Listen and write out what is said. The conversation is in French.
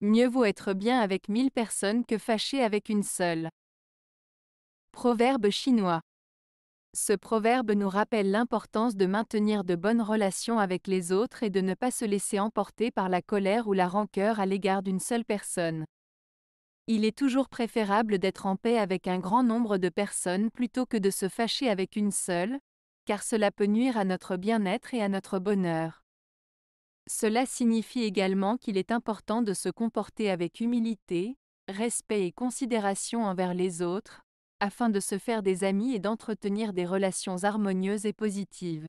Mieux vaut être bien avec mille personnes que fâché avec une seule. Proverbe chinois. Ce proverbe nous rappelle l'importance de maintenir de bonnes relations avec les autres et de ne pas se laisser emporter par la colère ou la rancœur à l'égard d'une seule personne. Il est toujours préférable d'être en paix avec un grand nombre de personnes plutôt que de se fâcher avec une seule, car cela peut nuire à notre bien-être et à notre bonheur. Cela signifie également qu'il est important de se comporter avec humilité, respect et considération envers les autres, afin de se faire des amis et d'entretenir des relations harmonieuses et positives.